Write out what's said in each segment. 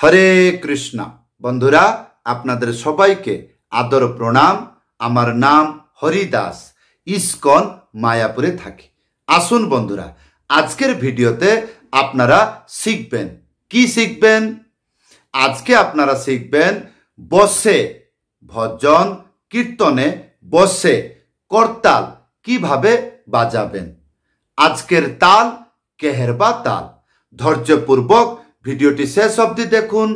হরে কৃষ্ণ বন্ধুরা আপনাদের সবাইকে আদর প্রণাম আমার নাম হরিদাস ইস্কন মায়াপুরে থাকি আসুন বন্ধুরা আজকের ভিডিওতে আপনারা শিখবেন কি শিখবেন আজকে আপনারা শিখবেন বসে ভজন কীর্তনে বসে করতাল কিভাবে বাজাবেন আজকের তাল কেহেরবা তাল ধৈর্যপূর্বক ভিডিওটি শেষ অবধি দেখুন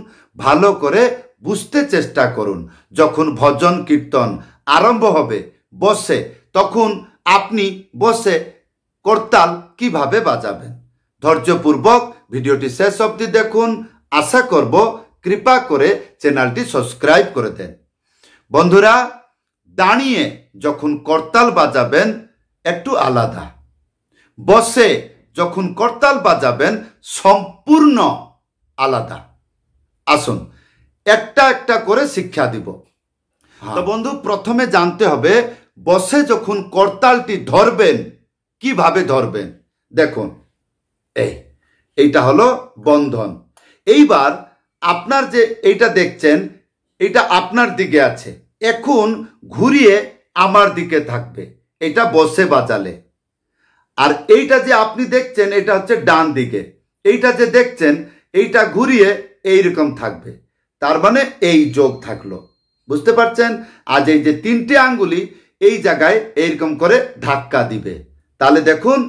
ভালো করে বুঝতে চেষ্টা করুন যখন ভজন কীর্তন আরম্ভ হবে বসে তখন আপনি বসে করতাল কিভাবে বাজাবেন ধৈর্যপূর্বক ভিডিওটি শেষ অবধি দেখুন আশা করব কৃপা করে চ্যানেলটি সাবস্ক্রাইব করে দেন বন্ধুরা দাঁড়িয়ে যখন করতাল বাজাবেন একটু আলাদা বসে যখন করতাল বাজাবেন সম্পূর্ণ আলাদা আসুন একটা একটা করে শিক্ষা দিব হ্যাঁ। তো বন্ধু প্রথমে জানতে হবে বসে যখন করতালটি ধরবেন কিভাবে ধরবেন দেখুন এই এইটা হলো বন্ধন এইবার আপনার যে এইটা দেখছেন এটা আপনার দিকে আছে এখন ঘুরিয়ে আমার দিকে থাকবে এটা বসে বাজালে আর এইটা যে আপনি দেখছেন এটা হচ্ছে ডান দিকে এইটা যে দেখছেন এইটা ঘুরিয়ে এইরকম থাকবে তার মানে এই যোগ থাকলো বুঝতে পারছেন আজ এই যে তিনটি আঙ্গুলি এই জায়গায় এইরকম করে ধাক্কা দিবে তাহলে দেখুন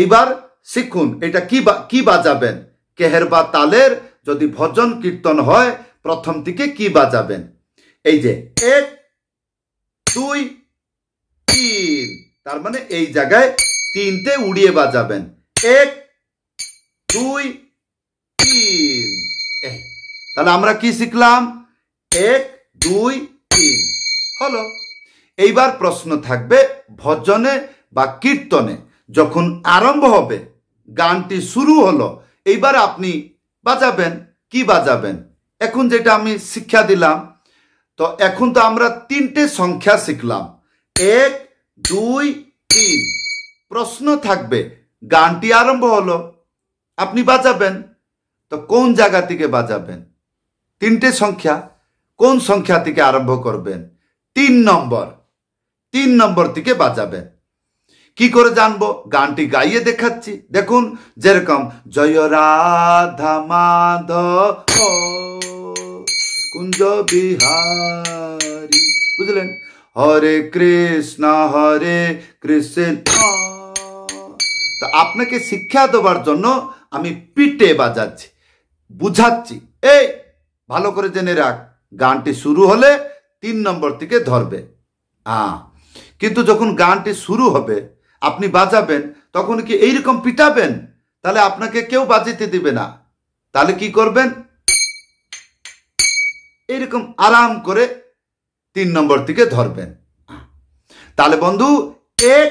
এইবার শিখুন এটা কি কি বাজাবেন কেহের বা তালের যদি ভজন কীর্তন হয় প্রথম থেকে কি বাজাবেন এই যে এক দুই তিন তার মানে এই জায়গায় তিনটে উড়িয়ে বাজাবেন এক দুই তাহলে আমরা কি শিখলাম এক দুই তিন হলো এইবার প্রশ্ন থাকবে ভজনে বা কীর্তনে যখন আরম্ভ হবে গানটি শুরু হলো এইবার আপনি বাজাবেন কি বাজাবেন এখন যেটা আমি শিক্ষা দিলাম তো এখন তো আমরা তিনটে সংখ্যা শিখলাম এক দুই তিন প্রশ্ন থাকবে গানটি আরম্ভ হলো আপনি বাজাবেন তো কোন জায়গা থেকে বাজাবেন তিনটে সংখ্যা কোন সংখ্যা থেকে আরম্ভ করবেন তিন নম্বর তিন নম্বর থেকে বাজাবেন কি করে জানবো গানটি গাইয়ে দেখাচ্ছি দেখুন যেরকম জয় রাধা মাধ কুঞ্জ বিহারি বুঝলেন হরে কৃষ্ণ হরে কৃষ্ণ তো আপনাকে শিক্ষা দেওয়ার জন্য আমি পিটে বাজাচ্ছি বুঝাচ্ছি এই ভালো করে জেনে রাখ গানটি শুরু হলে তিন নম্বর থেকে ধরবে আ কিন্তু যখন গানটি শুরু হবে আপনি বাজাবেন তখন কি এইরকম পিটাবেন তাহলে আপনাকে কেউ বাজিতে দিবে না তাহলে কি করবেন এইরকম আরাম করে তিন নম্বর থেকে ধরবেন তাহলে বন্ধু এক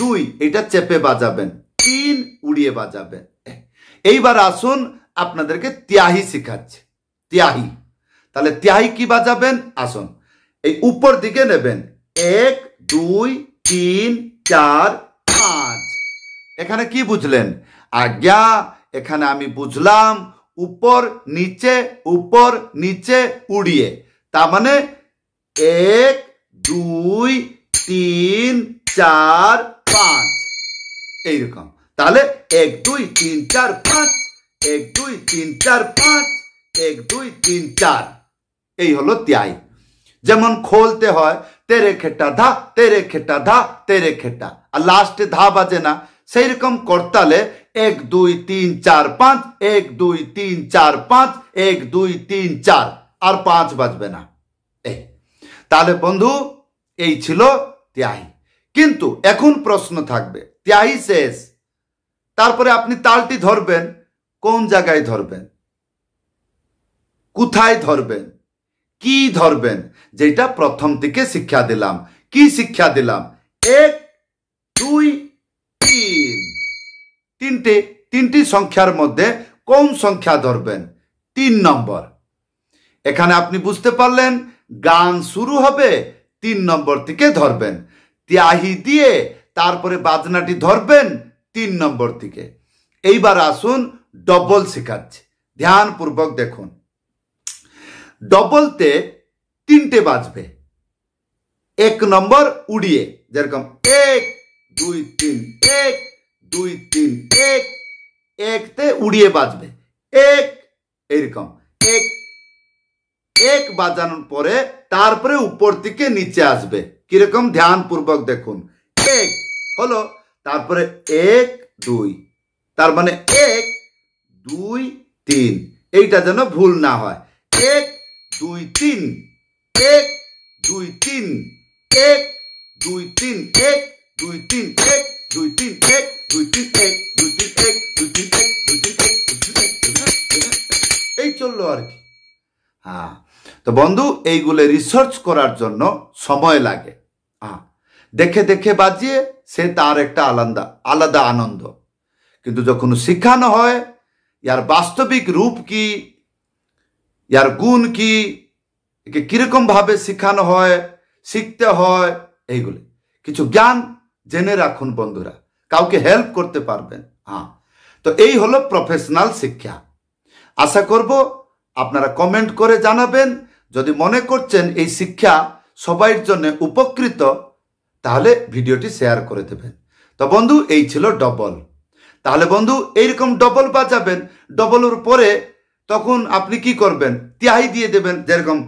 দুই এটা চেপে বাজাবেন তিন উড়িয়ে বাজাবেন এইবার আসুন আপনাদেরকে তিয়াহি শিখাচ্ছে ত্যাহি তাহলে ত্যাহি কি বাজাবেন আসুন এই উপর দিকে নেবেন এক দুই তিন চার পাঁচ এখানে কি বুঝলেন আজ্ঞা এখানে আমি বুঝলাম উপর নিচে উপর নিচে উড়িয়ে তার মানে এক দুই তিন চার পাঁচ এইরকম তাহলে এক দুই তিন চার পাঁচ এক দুই তিন চার পাঁচ এক দুই তিন চার এই হলো ত্যাই যেমন খোলতে হয় তেরে খেটা ধা তেরে খেটা ধা তেরে খেটা আর লাস্টে ধা বাজে না সেই রকম করতালে এক দুই তিন চার পাঁচ এক দুই তিন চার পাঁচ এক দুই তিন চার আর পাঁচ বাজবে না এই তাহলে বন্ধু এই ছিল ত্যাহি কিন্তু এখন প্রশ্ন থাকবে ত্যাহি শেষ তারপরে আপনি তালটি ধরবেন কোন জায়গায় ধরবেন কোথায় ধরবেন কি ধরবেন যেটা প্রথম থেকে শিক্ষা দিলাম কি শিক্ষা দিলাম এক দুই তিন তিনটে তিনটি সংখ্যার মধ্যে কোন সংখ্যা ধরবেন তিন নম্বর এখানে আপনি বুঝতে পারলেন গান শুরু হবে তিন নম্বর থেকে ধরবেন তিয়াহি দিয়ে তারপরে বাজনাটি ধরবেন তিন নম্বর থেকে এইবার আসুন ডবল শেখাচ্ছে ধ্যানপূর্বক দেখুন ডবলতে তিনটে বাজবে এক নম্বর উড়িয়ে যেরকম এক দুই তিন এক দুই তিন এক একতে উড়িয়ে বাজবে এক এরকম এক এক বাজানোর পরে তারপরে উপর থেকে নিচে আসবে কিরকম ধ্যানপূর্বক দেখুন এক হলো তারপরে এক দুই তার মানে এক দুই তিন এইটা যেন ভুল না হয় এক দুই তিন এক দুই তিন এক দুই তিন এক দুই তিন এক দুই তিন এক দুই তিন এক দুই তিন এক দুই তিন এক দুই তিন এক এই চললো আর কি হ্যাঁ তো বন্ধু এইগুলো রিসার্চ করার জন্য সময় লাগে হ্যাঁ দেখে দেখে বাজিয়ে সে তার একটা আলাদা আলাদা আনন্দ কিন্তু যখন শিখানো হয় ইয়ার বাস্তবিক রূপ কি ইয়ার গুণ কি কিরকম কীরকমভাবে শেখানো হয় শিখতে হয় এইগুলি কিছু জ্ঞান জেনে রাখুন বন্ধুরা কাউকে হেল্প করতে পারবেন হ্যাঁ তো এই হলো প্রফেশনাল শিক্ষা আশা করব আপনারা কমেন্ট করে জানাবেন যদি মনে করছেন এই শিক্ষা সবাইয়ের জন্য উপকৃত তাহলে ভিডিওটি শেয়ার করে দেবেন তো বন্ধু এই ছিল ডবল তাহলে বন্ধু এইরকম ডবল বাজাবেন ডবলের পরে তখন আপনি কি করবেন তিহাই দিয়ে দেবেন যেরকম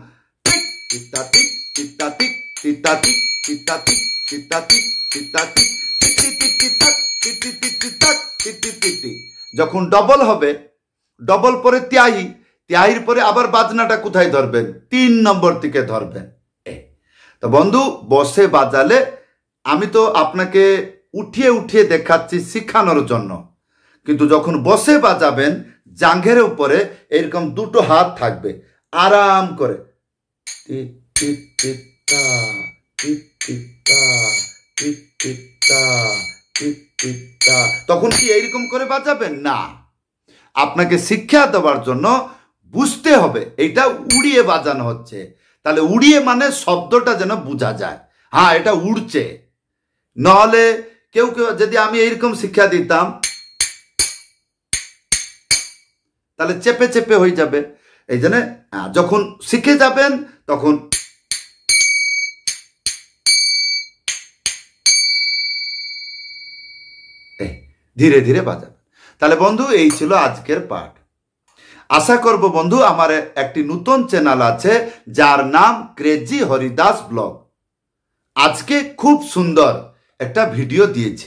যখন ডবল হবে ডবল পরে ত্যাহি ত্যাহির পরে আবার বাজনাটা কোথায় ধরবেন তিন নম্বর থেকে ধরবেন তো বন্ধু বসে বাজালে আমি তো আপনাকে উঠিয়ে উঠিয়ে দেখাচ্ছি শিখানোর জন্য কিন্তু যখন বসে বাজাবেন জাঙ্ঘের উপরে এরকম দুটো হাত থাকবে আরাম করে তখন কি এইরকম করে বাজাবেন না আপনাকে শিক্ষা দেওয়ার জন্য বুঝতে হবে এটা উড়িয়ে বাজানো হচ্ছে তাহলে উড়িয়ে মানে শব্দটা যেন বোঝা যায় হ্যাঁ এটা উড়ছে নহলে কেউ কেউ যদি আমি এইরকম শিক্ষা দিতাম তাহলে চেপে চেপে হয়ে যাবে এই জন্যে যখন শিখে যাবেন তখন ধীরে ধীরে বাজাবে তাহলে বন্ধু এই ছিল আজকের পাঠ আশা করব বন্ধু আমার একটি নতুন চ্যানেল আছে যার নাম ক্রেজি হরিদাস ব্লগ আজকে খুব সুন্দর একটা ভিডিও দিয়েছে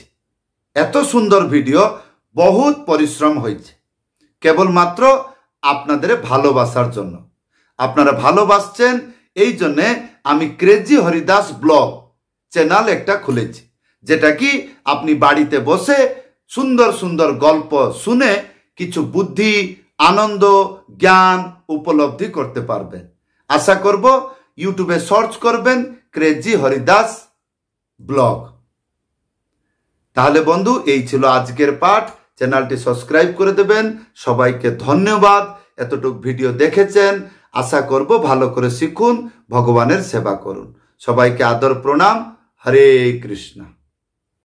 এত সুন্দর ভিডিও বহুত পরিশ্রম হয়েছে কেবলমাত্র আপনাদের ভালোবাসার জন্য আপনারা ভালোবাসছেন এই জন্যে আমি ক্রেজি হরিদাস ব্লগ চ্যানেল একটা খুলেছি যেটা কি আপনি বাড়িতে বসে সুন্দর সুন্দর গল্প শুনে কিছু বুদ্ধি আনন্দ জ্ঞান উপলব্ধি করতে পারবেন আশা করব ইউটিউবে সার্চ করবেন ক্রেজি হরিদাস ব্লগ তাহলে বন্ধু এই ছিল আজকের পাঠ চ্যানেলটি সাবস্ক্রাইব করে দেবেন সবাইকে ধন্যবাদ এতটুক ভিডিও দেখেছেন আশা করব ভালো করে শিখুন ভগবানের সেবা করুন সবাইকে আদর প্রণাম হরে কৃষ্ণ